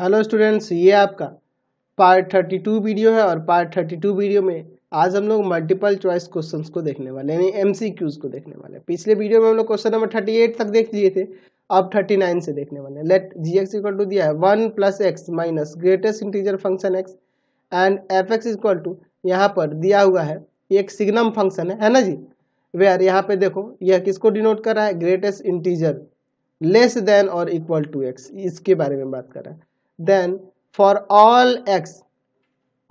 hello students ये आपका part thirty two video है और पार्ट थर्टी टू वीडियो में आज हम लोग मल्टीपल चॉइस क्वेश्चंस को देखने वाले हैं यानी एमसीक्यूज को देखने वाले हैं पिछले वीडियो में हम लोग क्वेश्चन नंबर थर्टी एट तक देख लिए थे अब थर्टी नाइन से देखने वाले हैं let g x equal to दिया है one plus x minus greatest integer function x and f x equal to यहाँ पर दिया हुआ है एक सिग्नम फंक्शन है है ना जी वेयर यहाँ पे देखो यह किसको डिनोट कर रहा है ग्रेटेस्ट इंटीजर लेस देन और इक्वल टू एक्स इसके बारे में बात कर रहा है then for all x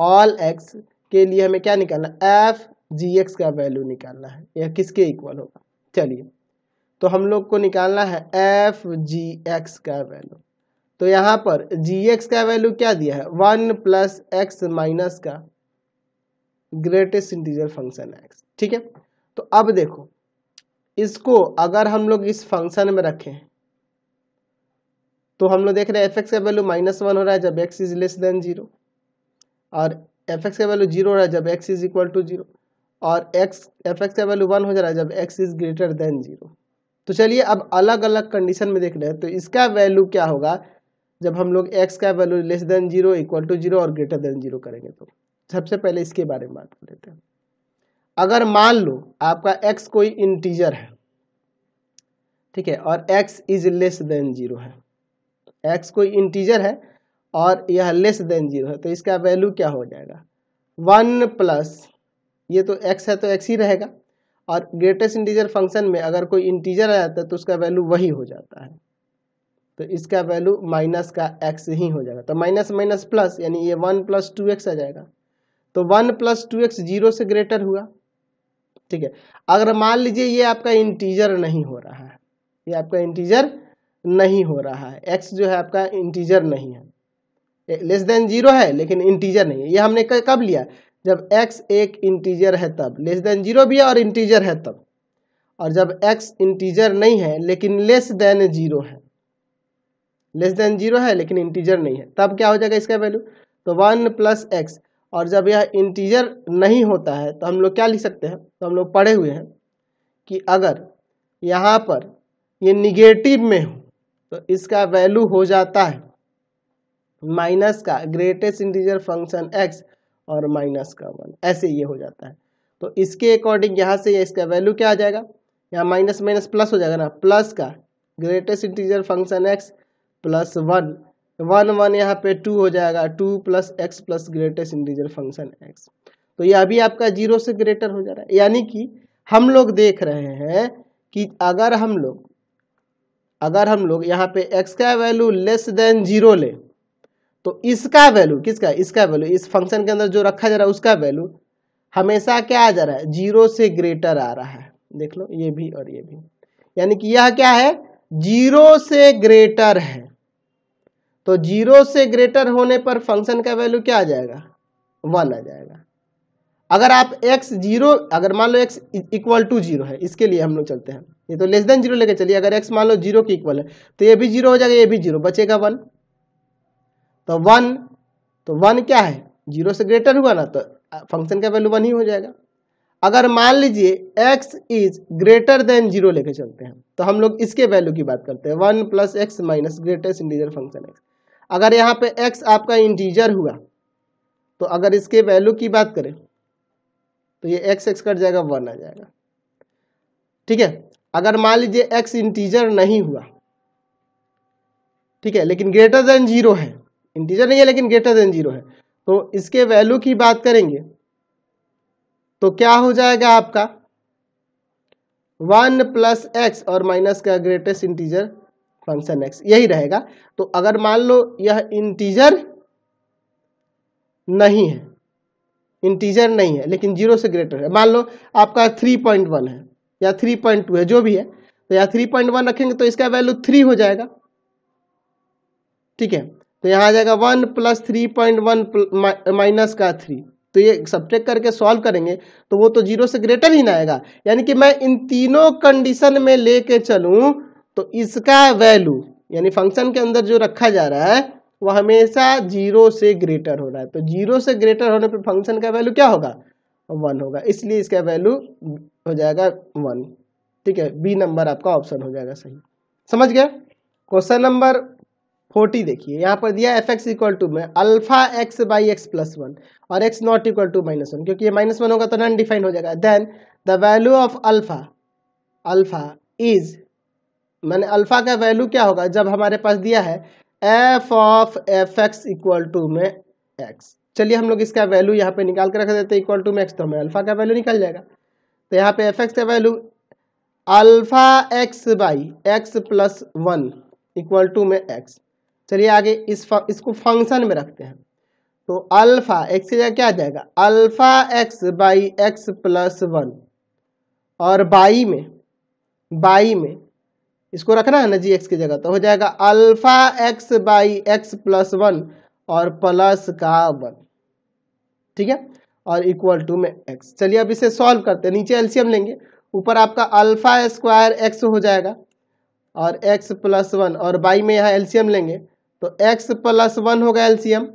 all x के लिए हमें क्या निकालना एफ जी एक्स का वैल्यू निकालना है यह किसके इक्वल होगा चलिए तो हम लोग को निकालना है एफ जी एक्स का वैल्यू तो यहाँ पर जी एक्स का वैल्यू क्या दिया है वन प्लस एक्स माइनस का ग्रेटेस्ट इंटीजर फंक्शन एक्स ठीक है तो अब देखो इसको अगर हम लोग इस फंक्शन में रखें तो हम लोग देख रहे हैं एफ एक्स का वैल्यू माइनस वन हो रहा है जब x is less than zero और एफ एक्स का वैल्यू जीरो हो रहा है जब x is equal to zero और एक्स एफ एक्स का वैल्यू वन हो जा रहा है जब x is greater than zero तो चलिए अब अलग अलग कंडीशन में देख रहे हैं तो इसका वैल्यू क्या होगा जब हम लोग एक्स का value less than zero equal to zero और ग्रेटर देन जीरो करेंगे तो सबसे पहले इसके बारे में बात कर लेते हैं अगर मान लो आपका एक्स कोई इंटीजर है ठीक है और x is less than zero है एक्स कोई इंटीजर है और यह लेस देन जीरो है तो इसका वैल्यू क्या हो जाएगा वन प्लस ये तो एक्स है तो एक्स ही रहेगा और ग्रेटेस्ट इंटीजर फंक्शन में अगर कोई इंटीजर आ जाता है तो उसका वैल्यू वही हो जाता है तो इसका वैल्यू माइनस का एक्स ही हो जाएगा तो माइनस माइनस प्लस यानी ये वन प्लस टू एक्स आ जाएगा तो one plus two x zero से ग्रेटर हुआ ठीक है अगर मान लीजिए ये आपका इंटीजर नहीं हो रहा है ये आपका इंटीजर नहीं हो रहा है एक्स जो है आपका इंटीजर नहीं है लेस देन जीरो है लेकिन इंटीजर नहीं है ये हमने कब लिया जब एक्स एक इंटीजर है तब लेस देन जीरो भी है और इंटीजर है तब और जब एक्स इंटीजर नहीं है लेकिन लेस देन जीरो है लेस देन जीरो है लेकिन इंटीजर नहीं है तब क्या हो जाएगा इसका वैल्यू तो वन प्लस एक्स और जब यह इंटीजर नहीं होता है तो हम लोग क्या लिख सकते हैं तो हम लोग पढ़े हुए हैं कि अगर यहाँ पर ये निगेटिव में हो तो इसका वैल्यू हो जाता है माइनस का ग्रेटेस्ट इंटीजर फंक्शन एक्स और माइनस का वन ऐसे ये हो जाता है तो इसके अकॉर्डिंग यहाँ से इसका वैल्यू क्या आ जाएगा यहाँ माइनस माइनस प्लस हो जाएगा ना प्लस का greatest integer function x plus one one one यहाँ पे टू हो जाएगा two plus x plus greatest integer function x तो यह अभी आपका जीरो से ग्रेटर हो जा रहा है यानी कि हम लोग देख रहे हैं कि अगर हम लोग अगर हम लोग यहाँ पे x का वैल्यू लेस देन जीरो ले तो इसका वैल्यू किसका इसका वैल्यू इस फंक्शन के अंदर जो रखा जा रहा है उसका वैल्यू हमेशा क्या आ जा रहा है जीरो से ग्रेटर आ रहा है देख लो ये भी और ये भी यानी कि यह क्या है जीरो से ग्रेटर है तो जीरो से ग्रेटर होने पर फंक्शन का वैल्यू क्या आ जाएगा वन आ जाएगा अगर आप एक्स जीरो अगर मान लो एक्स इक्वल टू जीरो है इसके लिए हम लोग चलते हैं ये तो लेस देन जीरो लेके चलिए अगर एक्स मान लो जीरो के इक्वल है तो ये भी जीरो हो जाएगा ये भी जीरो बचेगा वन तो वन तो वन क्या है जीरो से ग्रेटर हुआ ना तो फंक्शन का वैल्यू वन ही हो जाएगा अगर मान लीजिए x is greater than zero लेके चलते हैं तो हम लोग इसके वैल्यू की बात करते हैं one plus x minus greatest integer function x अगर यहाँ पे x आपका इंटीजर हुआ तो अगर इसके वैल्यू की बात करें तो ये x एक्स कट जाएगा वन आ जाएगा ठीक है अगर मान लीजिए एक्स इंटीजर नहीं हुआ ठीक है लेकिन ग्रेटर देन जीरो है इंटीजर नहीं है लेकिन ग्रेटर देन जीरो है तो इसके वैल्यू की बात करेंगे तो क्या हो जाएगा आपका वन प्लस एक्स और माइनस का ग्रेटेस्ट इंटीजर फंक्शन एक्स यही रहेगा तो अगर मान लो यह इंटीजर नहीं है इंटीजर नहीं है लेकिन जीरो से ग्रेटर है मान लो आपका थ्री पॉइंट वन है या थ्री पॉइंट टू है जो भी है तो या थ्री पॉइंट वन रखेंगे तो इसका वैल्यू थ्री हो जाएगा ठीक है तो यहाँ आ जाएगा one plus three point one minus का थ्री तो ये चेक करके सॉल्व करेंगे तो वो तो जीरो से ग्रेटर ही ना आएगा यानी कि मैं इन तीनों कंडीशन में लेके चलू तो इसका वैल्यू यानी फंक्शन के अंदर जो रखा जा रहा है वो हमेशा जीरो से ग्रेटर हो रहा है तो जीरो से ग्रेटर होने पर फंक्शन का वैल्यू क्या होगा वन होगा इसलिए इसका वैल्यू हो जाएगा वन ठीक है बी नंबर आपका ऑप्शन हो जाएगा सही समझ गए क्वेश्चन नंबर फोर्टी देखिए यहाँ पर दिया एफ एक्स इक्वल टू में alpha x by x plus one और x not equal to minus one क्योंकि ये माइनस वन होगा तो नन डिफाइंड हो जाएगा then the value of alpha alpha is मैंने अल्फा का वैल्यू क्या होगा जब हमारे पास दिया है f of f x equal to में एक्स चलिए हम लोग इसका वैल्यू यहाँ पे निकाल कर रख देते हैं इक्वल टू में एक्स तो हमें अल्फा का वैल्यू निकल जाएगा तो यहाँ पे एफ एक्स का value alpha x by x plus one equal to में एक्स चलिए आगे इस इसको फंक्शन में रखते हैं तो अल्फा एक्स की जगह क्या आ जाएगा alpha x by x plus one और बाई में बाई में इसको रखना है ना जी एक्स की जगह तो हो जाएगा alpha x by x plus one और प्लस का वन ठीक है और इक्वल टू में एक्स चलिए अब इसे सॉल्व करते हैं नीचे एल्सियम लेंगे ऊपर आपका अल्फा स्क्वायर एक्स हो जाएगा और एक्स प्लस वन और बाई में यहाँ एल्सियम लेंगे तो एक्स प्लस वन होगा एल्सियम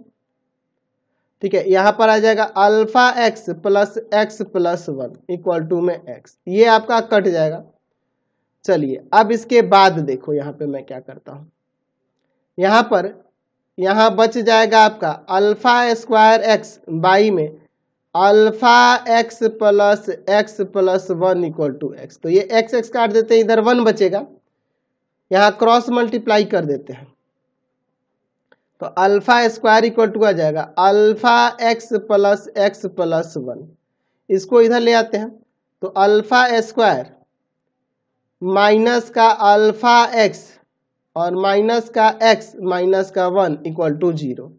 ठीक है यहाँ पर आ जाएगा alpha x plus x plus one equal to में एक्स ये आपका कट जाएगा चलिए अब इसके बाद देखो यहाँ पे मैं क्या करता हूँ यहाँ पर यहाँ बच जाएगा आपका अल्फा स्क्वायर एक्स बाई में alpha x plus x plus one equal to x तो ये एक्स एक्स काट देते हैं इधर वन बचेगा यहाँ क्रॉस मल्टीप्लाई कर देते हैं तो अल्फा स्क्वायर इक्वल टू आ जाएगा alpha x plus x plus one इसको इधर ले आते हैं तो अल्फा स्क्वायर माइनस का अल्फा एक्स और माइनस का एक्स माइनस का वन इक्वल टू जीरो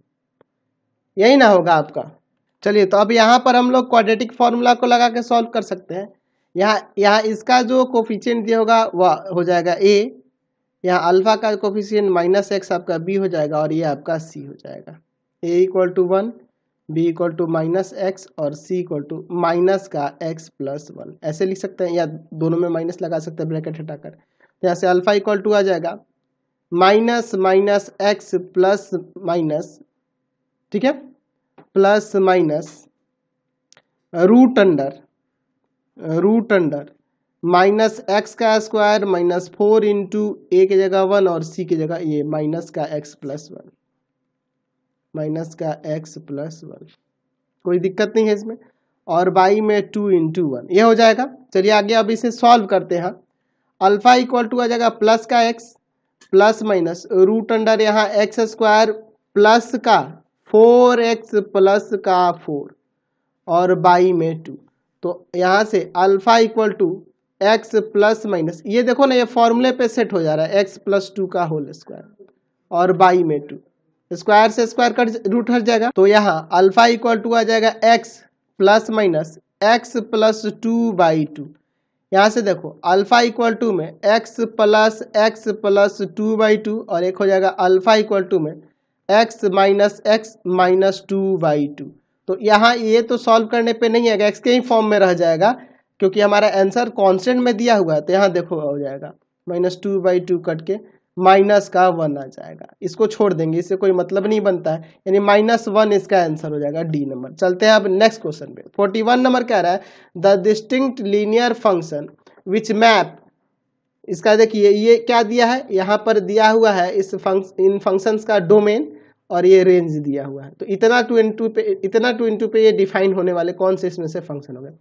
यही ना होगा आपका चलिए तो अब यहाँ पर हम लोग क्वाड्रेटिक फार्मूला को लगा के सॉल्व कर सकते हैं यहाँ यहाँ इसका जो कोफिशियंट दिया होगा वह हो जाएगा ए यहाँ अल्फ़ा का कोफिशियंट माइनस एक्स आपका बी हो जाएगा और ये आपका सी हो जाएगा a equal to one b equal to minus x और सी इक्वल टू माइनस का एक्स प्लस वन ऐसे लिख सकते हैं या दोनों में माइनस लगा सकते हैं ब्रैकेट हटाकर तो यहाँ से अल्फ़ा इक्वल टू आ जाएगा minus minus x plus minus ठीक है plus minus root under root under minus x का square minus four into a के जगह वन और सी के जगह ये माइनस का एक्स प्लस वन माइनस का एक्स प्लस वन कोई दिक्कत नहीं है इसमें और बाई में टू इंटू वन ये हो जाएगा चलिए आगे अब इसे सॉल्व करते हैं अल्फा इक्वल टू आ जाएगा प्लस का x plus minus root under यहाँ एक्स स्क्वायर प्लस का फोर एक्स प्लस का फोर और बाई में टू तो यहाँ से alpha equal to x plus minus ये देखो ना ये फॉर्मूले पे सेट हो जा रहा है एक्स प्लस टू का होल स्क्वायर और बाई में टू स्क्वायर से स्क्वायर कट रूट हट जाएगा तो यहाँ अल्फ़ा इक्वल टू आ जाएगा x plus minus x plus two by two यहाँ से देखो अल्फ़ा इक्वल टू में x plus x plus two by two और एक हो जाएगा अल्फ़ा इक्वल टू में x minus x minus two by two तो यहाँ ये तो सॉल्व करने पे नहीं आएगा एक्स के ही फॉर्म में रह जाएगा क्योंकि हमारा आंसर कॉन्स्टेंट में दिया हुआ है तो यहाँ देखो हो जाएगा minus two by two cut के माइनस का वन आ जाएगा इसको छोड़ देंगे इससे कोई मतलब नहीं बनता है यानी माइनस वन इसका आंसर हो जाएगा डी नंबर चलते हैं अब नेक्स्ट क्वेश्चन पे फोर्टी वन नंबर कह रहा है the distinct linear function which map इसका देखिए ये क्या दिया है यहाँ पर दिया हुआ है इस फंक्स इन फंक्शंस का डोमेन और ये रेंज दिया हुआ है तो इतना टू टू पे इतना टू टू पे ये डिफाइन होने वाले कौन से इसमें से फंक्शन हो गए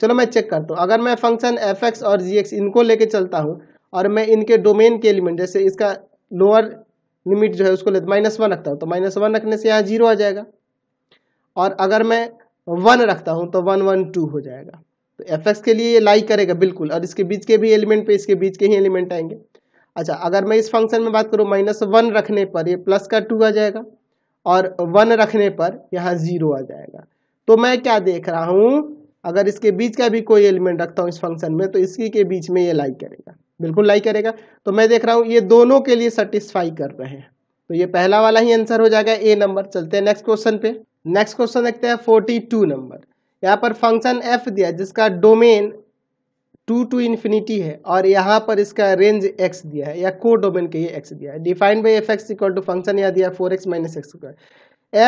चलो मैं चेक करता हूँ अगर मैं फंक्शन एफ एक्स और जी एक्स इनको लेके चलता हूँ और मैं इनके डोमेन के एलिमेंट जैसे इसका लोअर लिमिट जो है उसको लेते माइनस वन रखता हूँ तो माइनस वन रखने से यहाँ जीरो आ जाएगा और अगर मैं वन रखता हूँ तो वन वन टू हो जाएगा तो एफ एक्स के लिए ये लाई करेगा बिल्कुल और इसके बीच के भी एलिमेंट पे इसके बीच के ही एलिमेंट आएंगे अच्छा अगर मैं इस फंक्शन में बात करूँ माइनस वन रखने पर ये प्लस का टू आ जाएगा और वन रखने पर यहाँ ज़ीरो आ जाएगा तो मैं क्या देख रहा हूँ अगर इसके बीच का भी कोई एलिमेंट रखता हूँ इस फंक्शन में तो इसी के बीच में ये लाइक करेगा बिल्कुल लाई करेगा तो मैं देख रहा हूँ ये दोनों के लिए सेटिस्फाई कर रहे हैं तो ये पहला वाला ही आंसर हो जाएगा ए नंबर चलते हैं नेक्स्ट क्वेश्चन पे नेक्स्ट क्वेश्चन देखते हैं फोर्टी टू नंबर यहाँ पर फंक्शन एफ दिया जिसका डोमेन टू टू इन्फिनिटी है और यहाँ पर इसका रेंज एक्स दिया है या को डोमेन के ये एक्स दिया है defined by f x equal to function या दिया four x minus x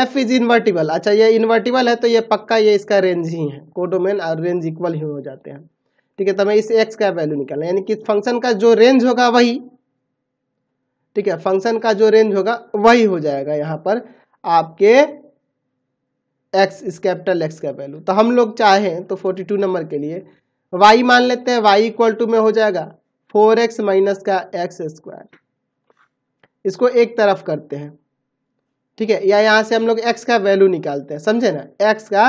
f is invertible अच्छा ये इन्वर्टिबल है तो ये पक्का ये इसका रेंज ही है को डोमेन और रेंज इक्वल ही हो जाते हैं ठीक है तो हमें इस एक्स का वैल्यू निकालना यानी कि फंक्शन का जो रेंज होगा वही ठीक है फंक्शन का जो रेंज होगा वही हो जाएगा यहाँ पर आपके एक्स इस कैपिटल एक्स का वैल्यू तो हम लोग चाहें तो टू नंबर के लिए वाई तो मान लेते हैं वाई इक्वल टू में हो जाएगा फोर एक्स माइनस का एक्स स्क्वायर इसको एक तरफ करते हैं ठीक है या यहाँ से हम लोग एक्स का वैल्यू निकालते हैं समझे ना एक्स का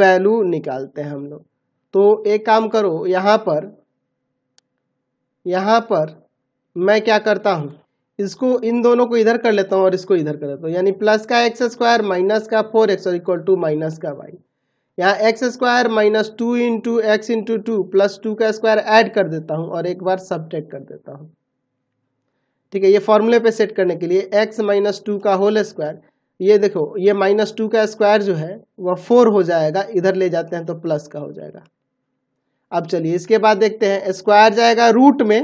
वैल्यू निकालते हैं हम लोग तो एक काम करो यहाँ पर यहाँ पर मैं क्या करता हूँ इसको इन दोनों को इधर कर लेता हूँ और इसको इधर कर लेता हूँ यानी प्लस का एक्स स्क्वायर माइनस का फोर एक्स और इक्वल टू माइनस का वाई यहाँ x square minus two into x into two plus two का स्क्वायर ऐड कर देता हूँ और एक बार सब कर देता हूँ ठीक है ये फॉर्मूले पे सेट करने के लिए एक्स माइनस टू का होल स्क्वायर ये देखो ये माइनस टू का स्क्वायर जो है वह फोर हो जाएगा इधर ले जाते हैं तो प्लस का हो जाएगा अब चलिए इसके बाद देखते हैं स्क्वायर जाएगा रूट में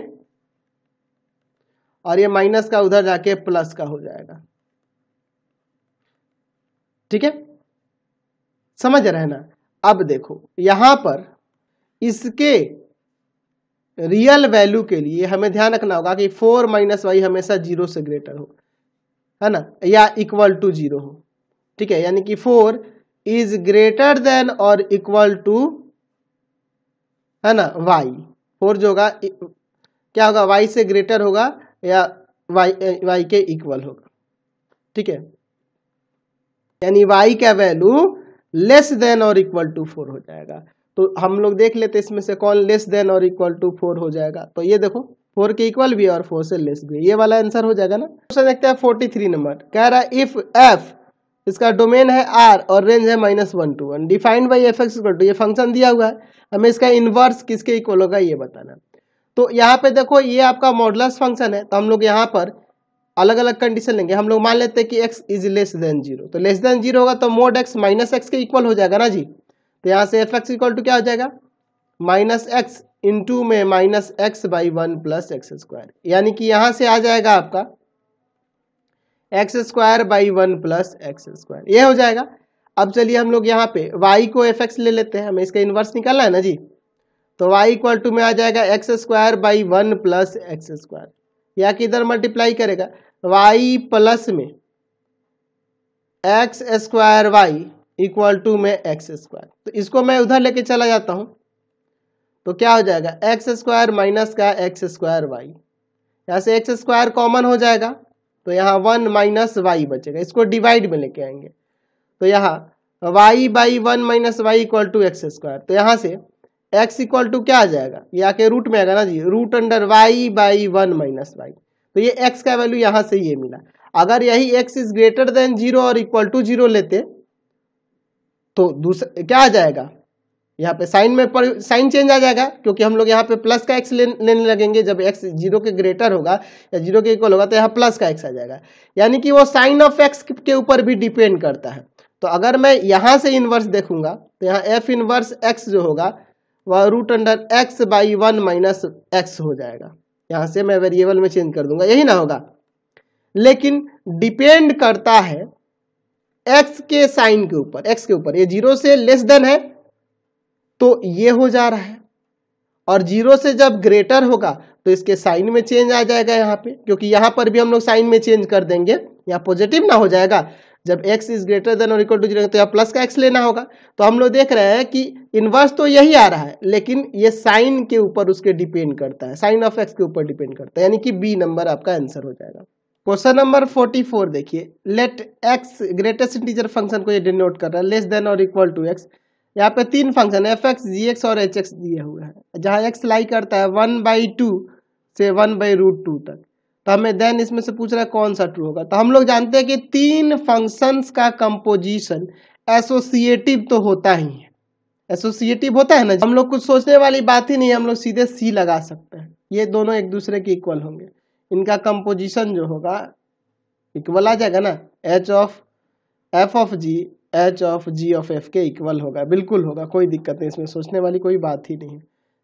और ये माइनस का उधर जाके प्लस का हो जाएगा ठीक है समझ रहना अब देखो यहां पर इसके रियल वैल्यू के लिए हमें ध्यान रखना होगा कि फोर माइनस वाई हमेशा जीरो से ग्रेटर हो है ना या इक्वल टू जीरो हो ठीक है यानी कि फोर इज ग्रेटर देन और इक्वल टू है ना वाई फोर जो होगा क्या होगा वाई से ग्रेटर होगा या वाई वाई के इक्वल होगा ठीक है यानी वाई का वैल्यू लेस देन और इक्वल टू फोर हो जाएगा तो हम लोग देख लेते इसमें से कौन लेस देन और इक्वल टू फोर हो जाएगा तो ये देखो फोर के इक्वल भी और फोर से लेस भी ये वाला आंसर हो जाएगा ना क्वेश्चन तो देखते हैं फोर्टी थ्री नंबर कह रहा है इफ एफ इसका डोमेन है आर और रेंज है minus one to one defined by f x to ये फंक्शन दिया हुआ है हमें इसका इन्वर्स किसके इक्वल होगा ये बताना तो यहाँ पे देखो ये आपका मॉडलस फंक्शन है तो हम लोग यहाँ पर अलग अलग कंडीशन लेंगे हम लोग मान लेते हैं कि x is less than zero तो लेस देन जीरो होगा तो मोड एक्स माइनस एक्स के इक्वल हो जाएगा ना जी तो यहाँ से एफ एक्स इक्वल टू क्या हो जाएगा माइनस एक्स इंटू में minus x by one plus x square यानी कि यहाँ से आ जाएगा आपका x square by one plus x square ये हो जाएगा अब चलिए हम लोग यहाँ पे y को एफ एक्स ले लेते हैं हमें इसका इन्वर्स निकालना है ना जी तो y इक्वल टू में आ जाएगा x square by one plus x square या कि इधर मल्टीप्लाई करेगा वाई प्लस में x square y equal to में एक्स स्क्वायर तो इसको मैं उधर लेके चला जाता हूँ तो क्या हो जाएगा एक्स स्क्वायर माइनस का एक्स स्क्वायर वाई यहाँ से एक्स स्क्वायर कॉमन हो जाएगा तो यहाँ वन माइनस वाई बचेगा इसको डिवाइड में लेके आएंगे तो यहाँ y by one minus y equal to x square तो यहाँ से एक्स इक्वल टू क्या आ जाएगा यहाँ के रूट में आएगा ना जी root under y by one minus y तो ये एक्स का वैल्यू यहाँ से ये मिला अगर यही x is greater than zero और इक्वल टू जीरो लेते तो दूसरा क्या आ जाएगा यहाँ पे साइन में पर साइन चेंज आ जाएगा क्योंकि हम लोग यहाँ पे प्लस का एक्स ले, लेने लगेंगे जब एक्स जीरो के ग्रेटर होगा या जीरो के इक्वल होगा तो यहाँ प्लस का एक्स आ जाएगा यानी कि वो साइन ऑफ एक्स के ऊपर भी डिपेंड करता है तो अगर मैं यहाँ से इनवर्स देखूंगा तो यहाँ एफ इनवर्स एक्स जो होगा वह root under x by one minus x हो जाएगा यहाँ से मैं वेरिएबल में चेंज कर दूंगा यही ना होगा लेकिन डिपेंड करता है एक्स के साइन के ऊपर एक्स के ऊपर ये जीरो से लेस देन है तो ये हो जा रहा है और जीरो से जब ग्रेटर होगा तो इसके साइन में चेंज आ जाएगा यहाँ पे क्योंकि यहाँ पर भी हम लोग साइन में चेंज कर देंगे यहाँ पॉजिटिव ना हो जाएगा जब x इज ग्रेटर देन और इक्वल टू जीरो तो यहाँ प्लस का x लेना होगा तो हम लोग देख रहे हैं कि इनवर्स तो यही आ रहा है लेकिन ये साइन के ऊपर उसके डिपेंड करता है साइन ऑफ x के ऊपर डिपेंड करता है यानी कि b नंबर आपका आंसर हो जाएगा क्वेश्चन नंबर फोर्टी फोर देखिए let x greatest integer function को ये डिनोट कर रहा है लेस देन और इक्वल टू x यहाँ पे तीन function f x g x और एच एक्स दिए हुए हैं जहाँ एक्स लाई करता है वन बाई टू से वन बाई रूट टू तक तो हमें देन इसमें से पूछ रहा है कौन सा ट्रू होगा तो हम लोग जानते हैं कि तीन फंक्शंस का कंपोजिशन एसोसिएटिव तो होता ही है एसोसिएटिव होता है ना हम लोग कुछ सोचने वाली बात ही नहीं हम लोग सीधे सी लगा सकते हैं ये दोनों एक दूसरे के इक्वल होंगे इनका कंपोजिशन जो होगा इक्वल आ जाएगा ना h of f of g h of g of f के इक्वल होगा बिल्कुल होगा कोई दिक्कत नहीं इसमें सोचने वाली कोई बात ही नहीं है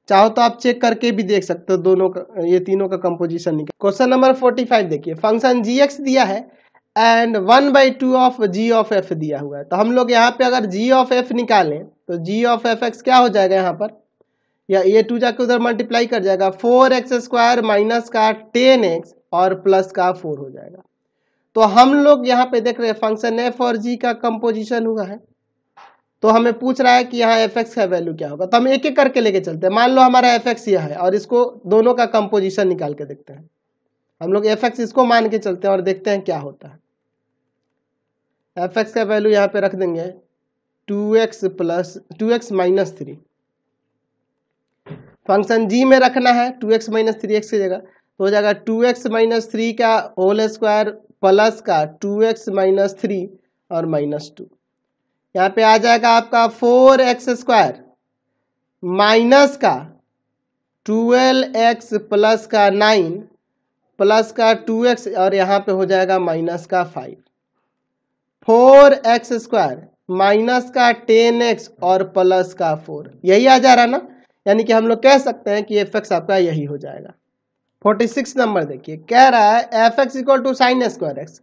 चाहो तो आप चेक करके भी देख सकते हो दोनों का ये तीनों का कंपोजिशन निकल क्वेश्चन नंबर फोर्टी फाइव देखिए फंक्शन जी एक्स दिया है and one by two of g of f दिया हुआ है तो हम लोग यहाँ पे अगर जी ऑफ एफ निकालें तो जी ऑफ एफ एक्स क्या हो जाएगा यहाँ पर या ये टू जाके उधर मल्टीप्लाई कर जाएगा फोर एक्स स्क्वायर माइनस का टेन एक्स और प्लस का फोर हो जाएगा तो हम लोग यहाँ पे देख रहे हैं फंक्शन एफ और जी का कंपोजिशन हुआ है तो हमें पूछ रहा है कि यहाँ एफ एक्स का वैल्यू क्या होगा तो हम एक एक करके लेके चलते हैं मान लो हमारा एफ एक्स यह है और इसको दोनों का कंपोजिशन निकाल के देखते हैं हम लोग एफ एक्स इसको मान के चलते हैं और देखते हैं क्या होता है एफ एक्स का वैल्यू यहाँ पे रख देंगे two x plus two x minus three function g में रखना है two x minus three x की जगह तो हो जाएगा टू एक्स माइनस थ्री का होल स्क्वायर प्लस का टू एक्स माइनस थ्री और माइनस टू यहाँ पे आ जाएगा आपका फोर एक्स स्क्वायर माइनस का ट्वेल्व एक्स प्लस का नाइन प्लस का टू एक्स और यहाँ पे हो जाएगा माइनस का five four x square minus का टेन एक्स और प्लस का फोर यही आ जा रहा ना यानी कि हम लोग कह सकते हैं कि एफ एक्स आपका यही हो जाएगा फोर्टी सिक्स नंबर देखिए कह रहा है f x equal to sine square x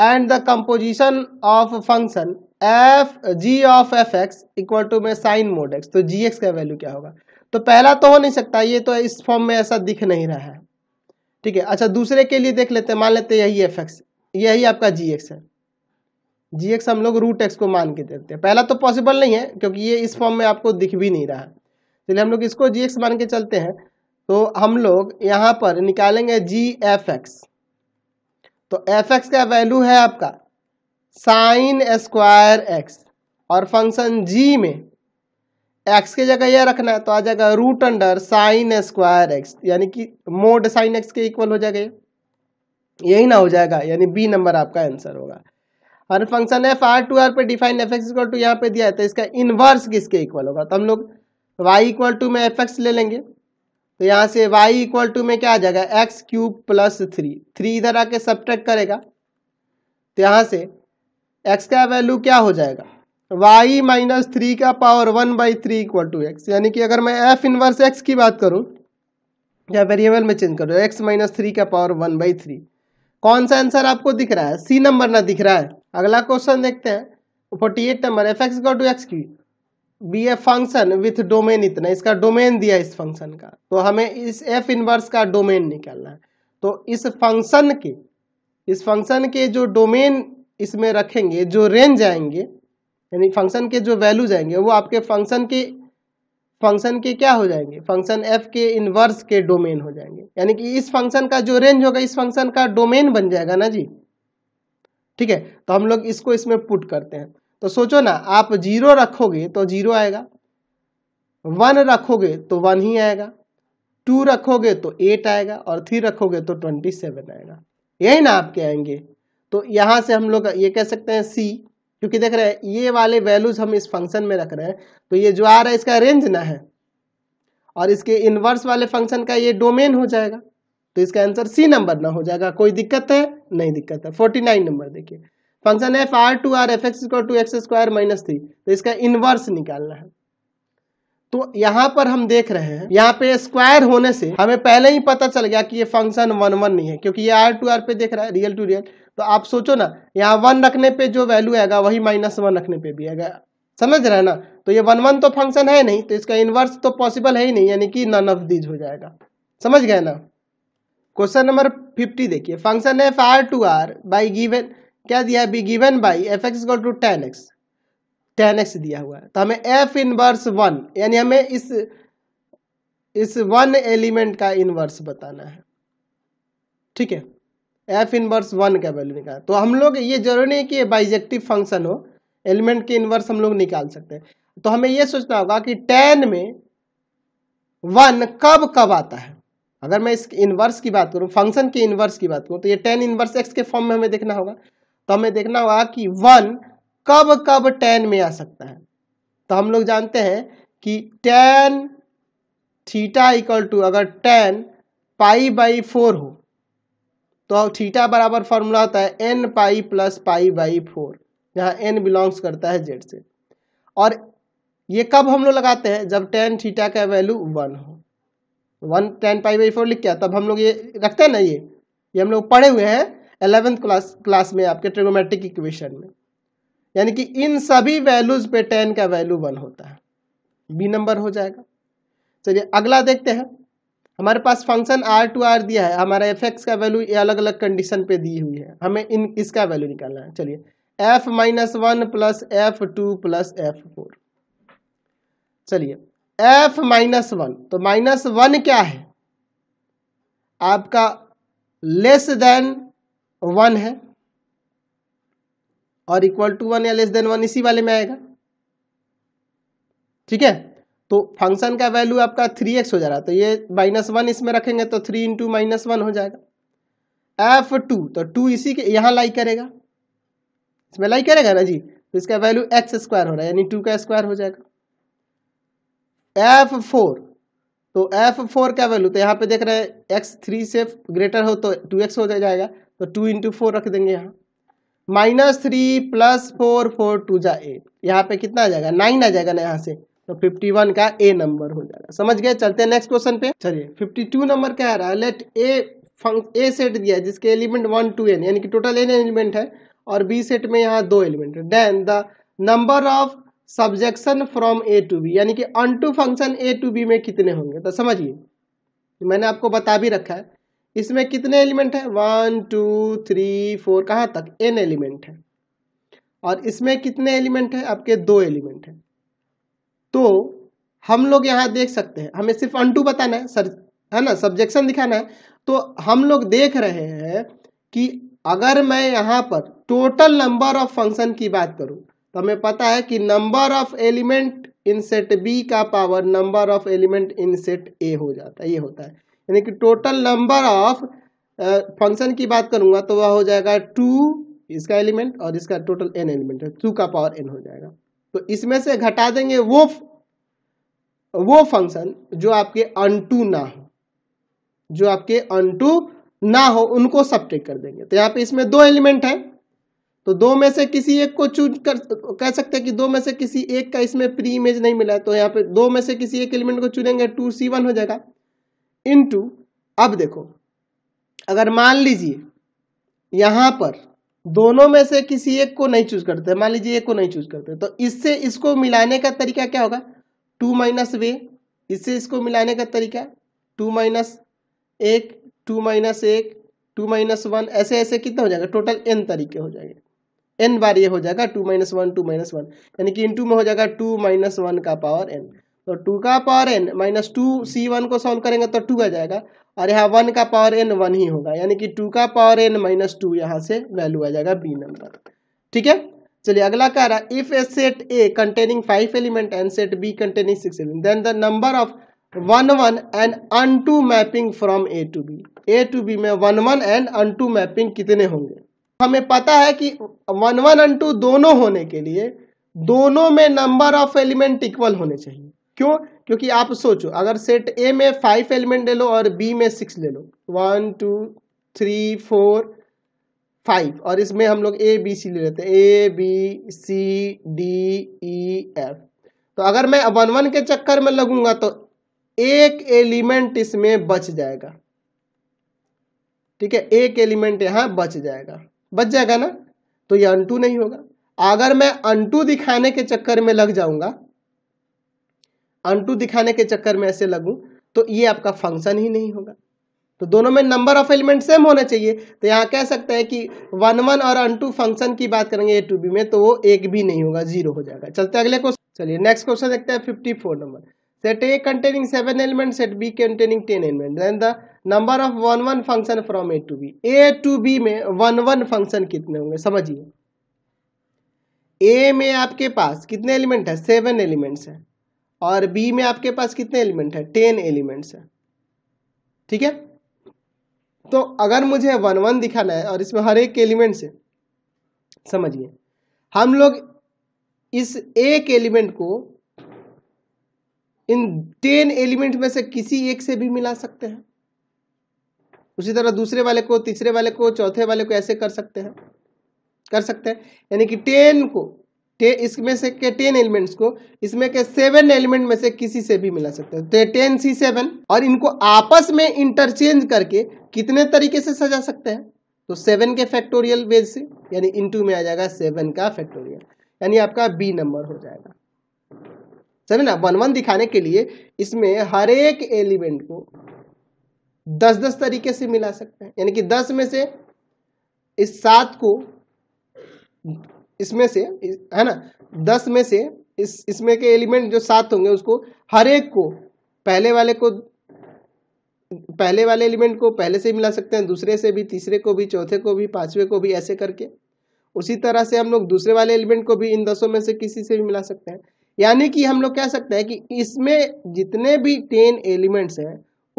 and the composition of function f g of f x equal to में साइन मोड एक्स तो जी एक्स का वैल्यू क्या होगा तो पहला तो हो नहीं सकता ये तो इस फॉर्म में ऐसा दिख नहीं रहा है ठीक है अच्छा दूसरे के लिए देख लेते हैं मान लेते हैं यही एफ एक्स यही आपका जी एक्स है जी एक्स हम लोग रूट एक्स को मान के चलते हैं पहला तो पॉसिबल नहीं है क्योंकि ये इस फॉर्म में आपको दिख भी नहीं रहा चलिए हम लोग इसको जी एक्स मान के चलते हैं तो हम लोग यहाँ पर निकालेंगे जी एफ एक्स तो एफ एक्स का वैल्यू है आपका साइन स्क्वायर एक्स और फंक्शन जी में एक्स के जगह यह रखना है तो आ जाएगा root under sine square x यानी कि मोड साइन एक्स के इक्वल हो जाएगा यही ना हो जाएगा यानी बी नंबर आपका आंसर होगा और function f R to R पे define f x equal to यहाँ पे दिया है तो इसका इनवर्स किसके इक्वल होगा तो हम लोग वाई इक्वल टू में एफ एक्स ले लेंगे तो यहाँ से वाई इक्वल टू में क्या आ जाएगा x cube plus three three इधर आके सब्ट्रैक्ट करेगा तो यहाँ से एक्स का वैल्यू क्या हो जाएगा वाई माइनस थ्री का power one by three equal to x यानी कि अगर मैं एफ इनवर्स एक्स की बात करूं या वेरिएबल में चेंज करूँ एक्स माइनस थ्री का पावर वन बाई थ्री कौन सा आंसर आपको दिख रहा है सी नंबर ना दिख रहा है अगला क्वेश्चन देखते हैं forty eight number f x got two x की be a function with domain इतना इसका डोमेन दिया इस फंक्शन का तो हमें इस एफ इनवर्स का डोमेन निकालना है तो इस फंक्शन के इस फंक्शन के जो डोमेन इसमें रखेंगे जो रेंज आएंगे यानी फंक्शन के जो वैल्यू जाएंगे वो आपके फंक्शन के फंक्शन के क्या हो जाएंगे फंक्शन एफ के इनवर्स के डोमेन हो जाएंगे यानी कि इस फंक्शन का जो रेंज होगा इस फंक्शन का डोमेन बन जाएगा ना जी ठीक है तो हम लोग इसको इसमें पुट करते हैं तो सोचो ना आप जीरो रखोगे तो जीरो आएगा वन रखोगे तो वन ही आएगा टू रखोगे तो एट आएगा और थ्री रखोगे तो ट्वेंटी सेवन आएगा यही ना आपके आएंगे तो यहाँ से हम लोग ये कह सकते हैं सी क्योंकि देख रहे हैं ये वाले वैल्यूज हम इस फंक्शन में रख रहे हैं तो ये जो आ रहा है इसका रेंज ना है और इसके इनवर्स वाले फंक्शन का ये डोमेन हो जाएगा तो इसका आंसर सी नंबर ना हो जाएगा कोई दिक्कत है नहीं दिक्कत है फोर्टी नाइन नंबर देखिए function f R to R f x two x square minus three तो इसका इनवर्स निकालना है तो यहाँ पर हम देख रहे हैं यहाँ पे स्क्वायर होने से हमें पहले ही पता चल गया कि ये फंक्शन वन वन नहीं है क्योंकि ये आर टू आर पे देख रहा है रियल टू रियल तो आप सोचो ना यहाँ वन रखने पे जो वैल्यू आएगा वही माइनस वन रखने पे भी आएगा समझ रहे हैं ना तो ये वन वन तो फंक्शन है नहीं तो इसका इन्वर्स तो पॉसिबल है ही नहीं यानी कि नन ऑफ दीज हो जाएगा समझ गए ना क्वेश्चन नंबर फिफ्टी देखिए फंक्शन है f R to R by given क्या दिया be given by f x go to tan x tan x दिया हुआ है तो हमें एफ इनवर्स वन यानी हमें इस इस वन एलिमेंट का इनवर्स बताना है ठीक है एफ इनवर्स वन का वैल्यू निकाल तो हम लोग ये जरूरी नहीं कि बाइजेक्टिव फंक्शन हो एलिमेंट के इनवर्स हम लोग निकाल सकते हैं तो हमें यह सोचना होगा कि टेन में वन कब कब आता है अगर मैं इस इनवर्स की बात करूं फंक्शन के इनवर्स की बात करूं तो ये टेन इनवर्स एक्स के फॉर्म में हमें देखना होगा तो हमें देखना होगा कि वन कब कब टेन में आ सकता है तो हम लोग जानते हैं कि टेन थीटा इक्वल टू अगर टेन पाई बाई फोर हो तो थीटा बराबर फॉर्मूला होता है n pi plus pi by four जहाँ एन बिलोंग्स करता है जेड से और ये कब हम लोग लगाते हैं जब टेन थीटा का वैल्यू वन हो one tan pi by four लिख के तब हम लोग ये रखते हैं ना ये ये हम लोग पढ़े हुए हैं एलेवेंथ क्लास क्लास में आपके ट्रिगोमेट्रिक इक्वेशन में यानी कि इन सभी वैल्यूज पे टेन का वैल्यू वन होता है बी नंबर हो जाएगा चलिए अगला देखते हैं हमारे पास फंक्शन आर टू आर दिया है हमारा एफ एक्स का वैल्यू अलग अलग कंडीशन पे दी हुई है हमें इन इसका वैल्यू निकालना है चलिए f minus one plus f two plus f four चलिए एफ माइनस वन तो माइनस वन क्या है आपका लेस देन वन है और इक्वल टू वन या लेस देन वन इसी वाले में आएगा ठीक है तो फंक्शन का वैल्यू आपका थ्री एक्स हो जा रहा है तो ये माइनस वन इसमें रखेंगे तो थ्री इंटू माइनस वन हो जाएगा एफ टू तो टू इसी के यहाँ लाई करेगा इसमें लाई करेगा ना जी तो इसका वैल्यू एक्स स्क्वायर हो रहा है यानी टू का स्क्वायर हो जाएगा एफ फोर तो एफ फोर का वैल्यू तो यहाँ पे देख रहे हैं एक्स थ्री से ग्रेटर हो तो टू एक्स हो जाएगा तो टू इंटू फोर रख देंगे यहाँ minus three plus four four two जा एट यहाँ पे कितना आ जाएगा नाइन आ जाएगा ना यहाँ से तो फिफ्टी वन का ए नंबर हो जाएगा समझ गए चलते हैं नेक्स्ट क्वेश्चन पे चलिए फिफ्टी टू नंबर क्या आ रहा है लेट ए फंक ए सेट दिया है जिसके एलिमेंट वन टू एन यानी कि टोटल एन एलिमेंट है और बी सेट में यहाँ दो एलिमेंट है then the number of surjection from A to B यानी कि onto function A to B में कितने होंगे तो समझिए मैंने आपको बता भी रखा है इसमें कितने एलिमेंट है वन टू थ्री फोर कहाँ तक एन एलिमेंट है और इसमें कितने एलिमेंट है आपके दो एलिमेंट है तो हम लोग यहाँ देख सकते हैं हमें सिर्फ अंटू बताना है सर है ना सब्जेक्शन दिखाना है तो हम लोग देख रहे हैं कि अगर मैं यहाँ पर टोटल नंबर ऑफ फंक्शन की बात करूँ तो हमें पता है कि number of element in set B का power number of element in set A हो जाता है ये होता है यानी कि टोटल नंबर ऑफ फंक्शन की बात करूंगा तो वह हो जाएगा टू इसका एलिमेंट और इसका टोटल एन एलिमेंट है टू का पावर एन हो जाएगा तो इसमें से घटा देंगे वो वो फंक्शन जो आपके अनटू ना हो जो आपके अनटू ना हो उनको सबटेक कर देंगे तो यहाँ पे इसमें दो एलिमेंट है तो दो में से किसी एक को चूज कर कह सकते हैं कि दो में से किसी एक का इसमें प्री इमेज नहीं मिला तो यहाँ पे दो में से किसी एक एलिमेंट को चुनेंगे टू सी वन हो जाएगा इनटू अब देखो अगर मान लीजिए यहां पर दोनों में से किसी एक को नहीं चूज करते मान लीजिए एक को नहीं चूज करते तो इससे इसको मिलाने का तरीका क्या होगा टू माइनस वे इससे इसको मिलाने का तरीका टू माइनस एक टू माइनस एक टू माइनस वन ऐसे ऐसे कितना हो जाएगा टोटल एन तरीके हो जाएंगे एन बार ये हो जाएगा two minus one two minus one यानी कि इन टू में हो जाएगा टू माइनस वन का पावर एन तो टू का power n minus two C one को सॉल्व करेंगे तो टू आ जाएगा और यहाँ वन का पावर एन वन ही होगा यानी कि टू का पावर एन माइनस टू यहाँ से वैल्यू आ जाएगा बी नंबर ठीक है चलिए अगला कह रहा है if a set A containing five element and set B containing six element then the number of one one and onto mapping from A to B A to B में one one and onto mapping कितने होंगे हमें पता है कि one one on to दोनों होने के लिए दोनों में नंबर ऑफ एलिमेंट इक्वल होने चाहिए क्यों क्योंकि आप सोचो अगर सेट ए में फाइव एलिमेंट ले लो और बी में सिक्स ले लो one two three four five और इसमें हम लोग ए बी सी ले लेते हैं A B C D E F तो अगर मैं वन वन के चक्कर में लगूंगा तो एक एलिमेंट इसमें बच जाएगा ठीक है एक एलिमेंट यहां बच जाएगा बच जाएगा ना तो ये अंटू नहीं होगा अगर मैं अंटू दिखाने के चक्कर में लग जाऊंगा अंटू दिखाने के चक्कर में ऐसे लगूं तो ये आपका फंक्शन ही नहीं होगा तो दोनों में नंबर ऑफ एलिमेंट सेम होना चाहिए तो यहाँ कह सकते हैं कि वन वन और अनटू फंक्शन की बात करेंगे ए टू बी में तो वो एक भी नहीं होगा जीरो हो जाएगा चलते अगले क्वेश्चन चलिए नेक्स्ट क्वेश्चन देखते हैं fifty four number set A containing seven element set B containing ten element then the number of one one function from A to B A to B में one one function कितने होंगे समझिए ए में आपके पास कितने element है seven elements है और बी में आपके पास कितने एलिमेंट है टेन एलिमेंट्स है ठीक है तो अगर मुझे वन वन दिखाना है और इसमें हर एक एलिमेंट से समझिए हम लोग इस एक एलिमेंट को इन टेन एलिमेंट में से किसी एक से भी मिला सकते हैं उसी तरह दूसरे वाले को तीसरे वाले को चौथे वाले को ऐसे कर सकते हैं कर सकते हैं यानी कि टेन को इसमें से के टेन एलिमेंट्स को इसमें के सेवन एलिमेंट में से किसी से भी मिला सकते हैं तो टेन सी सेवन और इनको आपस में इंटरचेंज करके कितने तरीके से सजा सकते हैं तो सेवन के फैक्टोरियल वेज से यानी इंटू में आ जाएगा सेवन का फैक्टोरियल यानी आपका बी नंबर हो जाएगा समझे ना वन वन दिखाने के लिए इसमें हर एक एलिमेंट को दस दस तरीके से मिला सकते हैं यानी कि दस में से इस सात को इसमें से है ना दस में से इस इसमें के एलिमेंट जो सात होंगे उसको हर एक को पहले वाले को पहले वाले एलिमेंट को पहले से मिला सकते हैं दूसरे से भी तीसरे को भी चौथे को भी पांचवे को भी ऐसे करके उसी तरह से हम लोग दूसरे वाले एलिमेंट को भी इन दसों में से किसी से भी मिला सकते हैं यानी कि हम लोग कह सकते हैं कि इसमें जितने भी टेन एलिमेंट्स हैं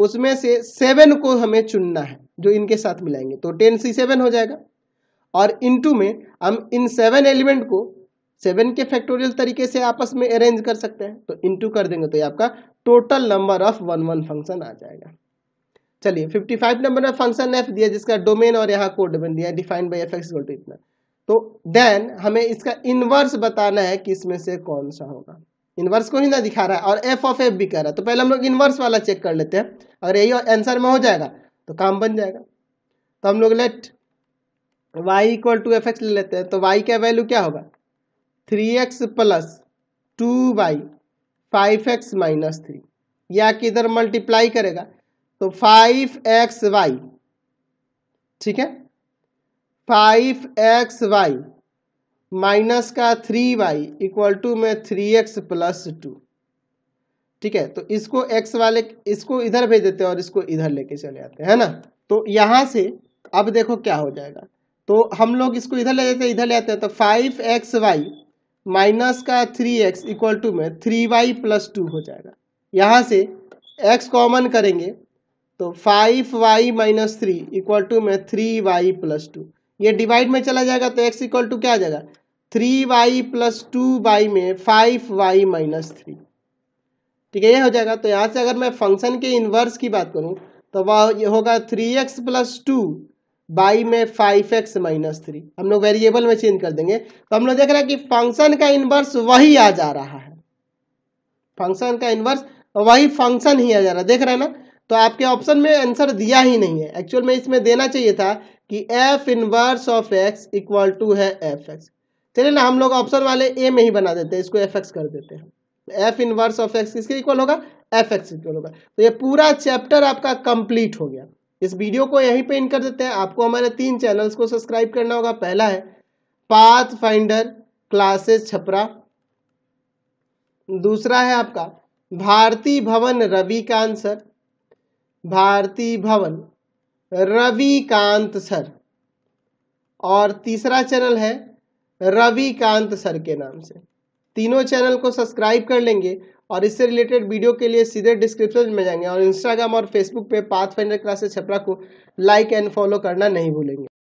उसमें से सेवन को हमें चुनना है जो इनके साथ मिलाएंगे तो टेन सी सेवन हो जाएगा और इन टू में हम इन सेवन एलिमेंट को सेवन के फैक्टोरियल तरीके से आपस में अरेंज कर सकते हैं तो इन टू कर देंगे तो ये आपका total number of one one function आ जाएगा चलिए 55 नंबर ऑफ फंक्शन एफ दिया जिसका डोमेन और यहाँ कोड डोमेन दिया define by f x two इतना तो देन हमें इसका इनवर्स बताना है कि इसमें से कौन सा होगा इनवर्स को ही ना दिखा रहा है और एफ ऑफ एफ भी कह रहा है तो पहले हम लोग इनवर्स वाला चेक कर लेते हैं अगर यही आंसर में हो जाएगा तो काम बन जाएगा तो हम लोग let y equal to f x ले लेते हैं तो वाई का वैल्यू क्या होगा three x plus two by five x minus three या किधर मल्टीप्लाई करेगा तो फाइव एक्स वाई ठीक है फाइव एक्स वाई माइनस का थ्री वाई इक्वल टू में थ्री एक्स प्लस टू ठीक है तो इसको एक्स वाले इसको इधर भेज देते हैं और इसको इधर लेके चले आते हैं ना तो यहां से अब देखो क्या हो जाएगा तो हम लोग इसको इधर ले जाते हैं इधर ले जाते हैं तो फाइव एक्स वाई माइनस का थ्री एक्स इक्वल टू में थ्री वाई प्लस टू हो जाएगा यहाँ से x कॉमन करेंगे तो five y minus three equal to में थ्री वाई प्लस टू ये डिवाइड में चला जाएगा तो एक्स इक्वल टू क्या आ जाएगा three y plus two by में फाइव वाई माइनस थ्री ठीक है ये हो जाएगा तो यहाँ से अगर मैं फंक्शन के इन्वर्स की बात करूँ तो वह होगा three x plus two by में फाइव एक्स माइनस थ्री हम लोग वेरिएबल में चेंज कर देंगे तो हम लोग देख रहे हैं कि फंक्शन का इनवर्स वही आ जा रहा है फंक्शन का इनवर्स वही फंक्शन ही आ जा रहा है देख रहे हैं ना तो आपके ऑप्शन में आंसर दिया ही नहीं है एक्चुअल में इसमें देना चाहिए था कि f inverse of x equal to है एफ एक्स चलिए ना हम लोग ऑप्शन वाले ए में ही बना देते हैं इसको एफ एक्स कर देते हैं एफ इनवर्स ऑफ एक्स किसके इक्वल होगा एफ एक्स इक्वल होगा तो ये पूरा चैप्टर आपका कंप्लीट हो गया इस वीडियो को यहीं पे इन कर देते हैं आपको हमारे तीन चैनल्स को सब्सक्राइब करना होगा पहला है पाथ फाइंडर क्लासेस छपरा दूसरा है आपका भारती भवन रवि कांत सर भारती भवन रवि कांत सर और तीसरा चैनल है रवि कांत सर के नाम से तीनों चैनल को सब्सक्राइब कर लेंगे और इससे रिलेटेड वीडियो के लिए सीधे डिस्क्रिप्शन में जाएंगे और इंस्टाग्राम और फेसबुक पे पाथ फाइंडर क्लासेस छपरा को लाइक एंड फॉलो करना नहीं भूलेंगे